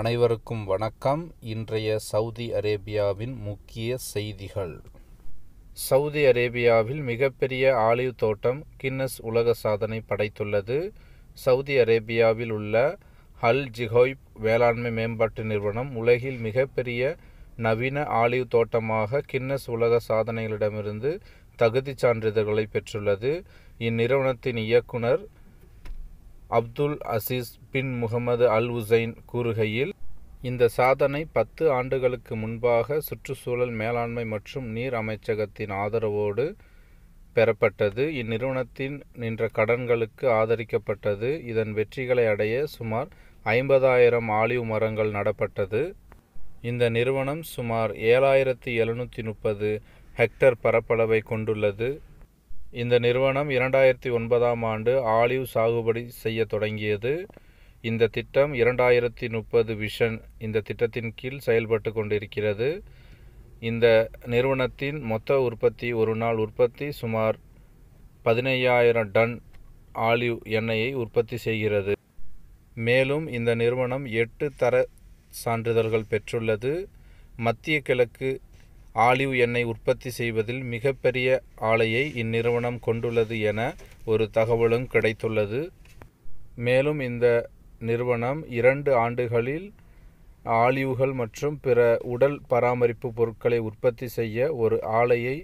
அனைவருக்கும் வணக்கம் இன்றைய சவுதி அரேபியாவின் முக்கிய செய்திகள் சவுதி அரேபியாவில் மிகப்பெரிய ஆலிவ் தோட்டம் கின்னஸ் உலக சாதனை படைத்துள்ளது சவுதி அரேபியாவில் உள்ள ஹல் ஜிஹோய்ப் வேளாண்மை மேம்பாட்டு நிறுவனம் உலகில் மிகப்பெரிய நவீன ஆலிவ் தோட்டமாக கின்னஸ் உலக சாதனைகளிடமிருந்து தகுதிச் சான்றிதழ்களை பெற்றுள்ளது இந்நிறுவனத்தின் இயக்குனர் அப்துல் அசீஸ் பின் முகமது அல் உசைன் கூறுகையில் இந்த சாதனை பத்து ஆண்டுகளுக்கு முன்பாக சுற்றுச்சூழல் மேலாண்மை மற்றும் நீர் அமைச்சகத்தின் ஆதரவோடு பெறப்பட்டது இந்நிறுவனத்தின் நின்ற கடன்களுக்கு ஆதரிக்கப்பட்டது இதன் வெற்றிகளை அடைய சுமார் ஐம்பதாயிரம் ஆலிவ் மரங்கள் நடப்பட்டது இந்த நிறுவனம் சுமார் ஏழாயிரத்தி எழுநூற்றி முப்பது ஹெக்டர் பரப்பளவை கொண்டுள்ளது இந்த நிறுவனம் இரண்டாயிரத்தி ஒன்பதாம் ஆண்டு ஆலிவ் சாகுபடி செய்ய தொடங்கியது இந்த திட்டம் இரண்டாயிரத்தி முப்பது விஷன் இந்த திட்டத்தின் கீழ் செயல்பட்டு கொண்டிருக்கிறது இந்த நிறுவனத்தின் மொத்த உற்பத்தி ஒரு நாள் உற்பத்தி சுமார் பதினையாயிரம் டன் ஆலிவ் எண்ணெயை உற்பத்தி செய்கிறது மேலும் இந்த நிறுவனம் எட்டு தர சான்றிதழ்கள் பெற்றுள்ளது மத்திய கிழக்கு ஆலிவ் எண்ணெய் உற்பத்தி செய்வதில் மிகப்பெரிய ஆலையை இந்நிறுவனம் கொண்டுள்ளது என ஒரு தகவலும் கிடைத்துள்ளது மேலும் இந்த நிறுவனம் இரண்டு ஆண்டுகளில் ஆலிவ்கள் மற்றும் பிற உடல் பராமரிப்பு பொருட்களை உற்பத்தி செய்ய ஒரு ஆலையை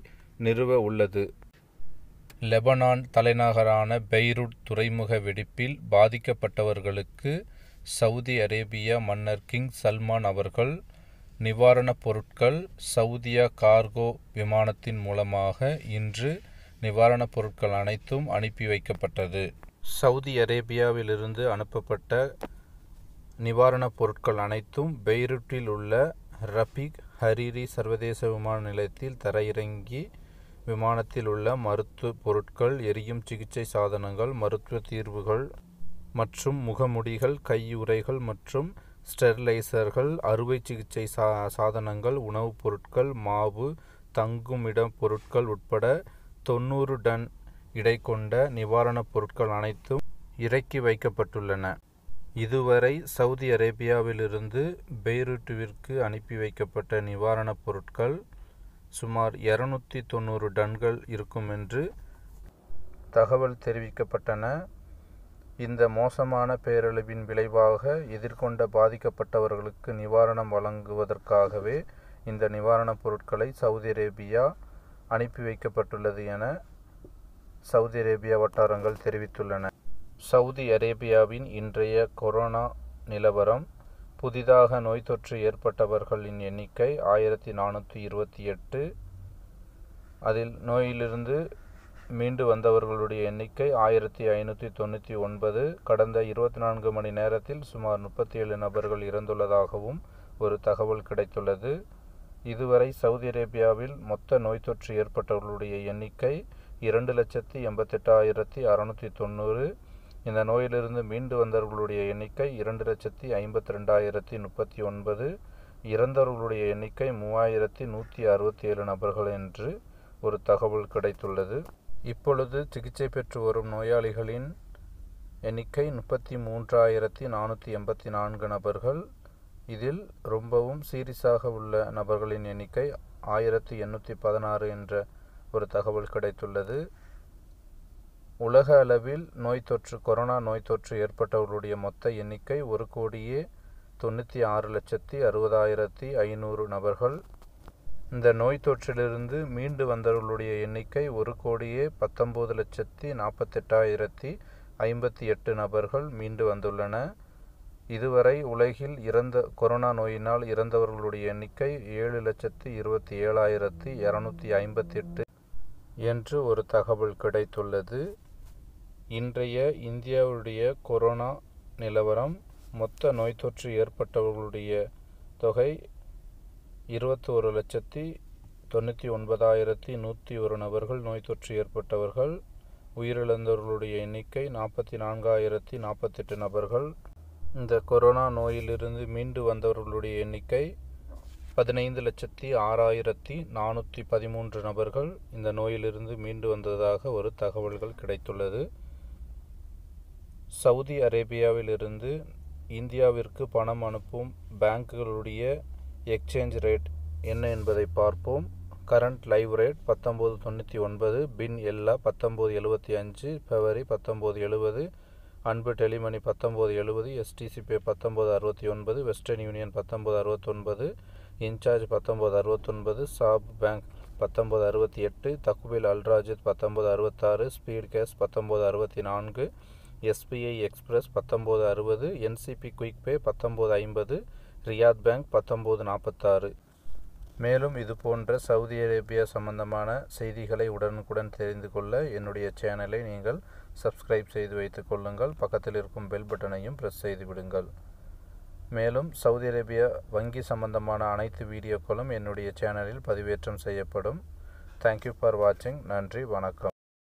நிறுவ உள்ளது லெபனான் தலைநகரான பெய்ரூட் துறைமுக வெடிப்பில் பாதிக்கப்பட்டவர்களுக்கு சவுதி அரேபிய மன்னர் கிங் சல்மான் அவர்கள் நிவாரணப் பொருட்கள் சவுதியா கார்கோ விமானத்தின் மூலமாக இன்று நிவாரணப் பொருட்கள் அனைத்தும் அனுப்பி வைக்கப்பட்டது சவுதி அரேபியாவிலிருந்து அனுப்பப்பட்ட நிவாரணப் பொருட்கள் அனைத்தும் பெய்ரூட்டில் உள்ள ரபிக் ஹரிரி சர்வதேச விமான நிலையத்தில் தரையிறங்கி விமானத்தில் உள்ள மருத்துவ பொருட்கள் எரியும் சிகிச்சை சாதனங்கள் மருத்துவ தீர்வுகள் மற்றும் முகமுடிகள் கையுறைகள் மற்றும் ஸ்டெர்லைசர்கள் அறுவை சிகிச்சை சா சாதனங்கள் உணவுப் பொருட்கள் மாவு தங்குமிடம் பொருட்கள் உட்பட தொண்ணூறு டன் இடை கொண்ட நிவாரணப் பொருட்கள் அனைத்தும் இறக்கி வைக்கப்பட்டுள்ளன இதுவரை சவுதி அரேபியாவிலிருந்து பெய்ரூட்டுவிற்கு அனுப்பி வைக்கப்பட்ட நிவாரணப் பொருட்கள் சுமார் இரநூத்தி தொண்ணூறு டன்கள் இருக்கும் என்று தகவல் தெரிவிக்கப்பட்டன இந்த மோசமான பேரழிவின் விளைவாக எதிர்கொண்ட பாதிக்கப்பட்டவர்களுக்கு நிவாரணம் வழங்குவதற்காகவே இந்த நிவாரணப் பொருட்களை சவுதி அரேபியா அனுப்பி வைக்கப்பட்டுள்ளது என சவுதி அரேபியா வட்டாரங்கள் தெரிவித்துள்ளன சவுதி அரேபியாவின் இன்றைய கொரோனா நிலவரம் புதிதாக நோய் தொற்று ஏற்பட்டவர்களின் எண்ணிக்கை ஆயிரத்தி நானூற்றி இருபத்தி எட்டு அதில் நோயிலிருந்து மீண்டு வந்தவர்களுடைய எண்ணிக்கை ஆயிரத்தி ஐநூற்றி தொண்ணூற்றி ஒன்பது கடந்த இருபத்தி நான்கு மணி நேரத்தில் சுமார் முப்பத்தி ஏழு நபர்கள் இறந்துள்ளதாகவும் ஒரு தகவல் கிடைத்துள்ளது இதுவரை சவுதி அரேபியாவில் மொத்த நோய் தொற்று ஏற்பட்டவர்களுடைய எண்ணிக்கை இரண்டு லட்சத்தி எண்பத்தெட்டாயிரத்தி அறநூற்றி தொண்ணூறு இந்த நோயிலிருந்து மீண்டு வந்தவர்களுடைய எண்ணிக்கை இரண்டு லட்சத்தி ஐம்பத்தி ரெண்டாயிரத்தி முப்பத்தி ஒன்பது இறந்தவர்களுடைய எண்ணிக்கை மூவாயிரத்தி நூற்றி அறுபத்தி ஏழு நபர்கள் என்று ஒரு தகவல் கிடைத்துள்ளது இப்பொழுது சிகிச்சை பெற்று வரும் நோயாளிகளின் எண்ணிக்கை முப்பத்தி மூன்றாயிரத்தி நானூற்றி எண்பத்தி நான்கு நபர்கள் இதில் ரொம்பவும் சீரியஸாக உள்ள நபர்களின் எண்ணிக்கை ஆயிரத்தி எண்ணூற்றி பதினாறு என்ற ஒரு தகவல் கிடைத்துள்ளது உலக அளவில் நோய் தொற்று கொரோனா நோய் தொற்று ஏற்பட்டவர்களுடைய மொத்த எண்ணிக்கை ஒரு கோடியே தொண்ணூற்றி ஆறு லட்சத்தி அறுபதாயிரத்தி ஐநூறு நபர்கள் இந்த நோய் தொற்றிலிருந்து மீண்டு வந்தவர்களுடைய எண்ணிக்கை ஒரு கோடியே பத்தொம்போது லட்சத்தி நாற்பத்தெட்டாயிரத்தி ஐம்பத்தி எட்டு நபர்கள் மீண்டு வந்துள்ளன இதுவரை உலகில் இறந்த கொரோனா நோயினால் இறந்தவர்களுடைய எண்ணிக்கை ஏழு லட்சத்தி இருபத்தி ஏழாயிரத்தி இரநூத்தி ஐம்பத்தெட்டு என்று ஒரு தகவல் கிடைத்துள்ளது இன்றைய இந்தியாவுடைய கொரோனா நிலவரம் மொத்த நோய் தொற்று ஏற்பட்டவர்களுடைய தொகை இருபத்தி ஒரு லட்சத்தி தொண்ணூற்றி ஒன்பதாயிரத்தி நூற்றி ஒரு நபர்கள் நோய் தொற்று ஏற்பட்டவர்கள் உயிரிழந்தவர்களுடைய எண்ணிக்கை நாற்பத்தி நான்காயிரத்தி நாற்பத்தெட்டு நபர்கள் இந்த கொரோனா நோயிலிருந்து மீண்டு வந்தவர்களுடைய எண்ணிக்கை பதினைந்து லட்சத்தி ஆறாயிரத்தி நானூற்றி பதிமூன்று நபர்கள் இந்த நோயிலிருந்து மீண்டு வந்ததாக ஒரு தகவல்கள் கிடைத்துள்ளது சவுதி அரேபியாவிலிருந்து இந்தியாவிற்கு பணம் அனுப்பும் பேங்குகளுடைய எக்ஸ்சேஞ்ச் ரேட் என்ன என்பதை பார்ப்போம் கரண்ட் லைவ் ரேட் பத்தொம்போது தொண்ணூற்றி ஒன்பது பின் எல்லா பத்தொம்போது எழுபத்தி அஞ்சு ஃபெவரி பத்தொம்போது எழுபது அன்பு டெலிமணி பத்தொம்போது எழுபது எஸ்டிசிபே பத்தொம்போது அறுபத்தி ஒன்பது வெஸ்டர்ன் யூனியன் பத்தொம்போது அறுபத்தொன்பது இன்சார்ஜ் பத்தொம்போது அறுபத்தொன்பது சாப் பேங்க் பத்தொம்போது அறுபத்தி எட்டு தக்குபில் அல்ராஜித் பத்தொம்போது அறுபத்தாறு ஸ்பீட் கேஸ் பத்தொம்போது அறுபத்தி நான்கு எஸ்பிஐ எக்ஸ்பிரஸ் பத்தொம்போது அறுபது என்சிபி குயிக் பே பத்தொம்போது ஐம்பது ரியாத் பேங்க் பத்தொம்போது நாற்பத்தாறு மேலும் இது போன்ற சவுதி அரேபியா சம்பந்தமான செய்திகளை உடனுக்குடன் தெரிந்து கொள்ள என்னுடைய சேனலை நீங்கள் சப்ஸ்கிரைப் செய்து வைத்துக் கொள்ளுங்கள் பக்கத்தில் இருக்கும் பெல் பட்டனையும் ப்ரெஸ் செய்து விடுங்கள் மேலும் சவுதி அரேபியா வங்கி சம்பந்தமான அனைத்து வீடியோக்களும் என்னுடைய சேனலில் பதிவேற்றம் செய்யப்படும் தேங்க்யூ ஃபார் வாட்சிங் நன்றி வணக்கம்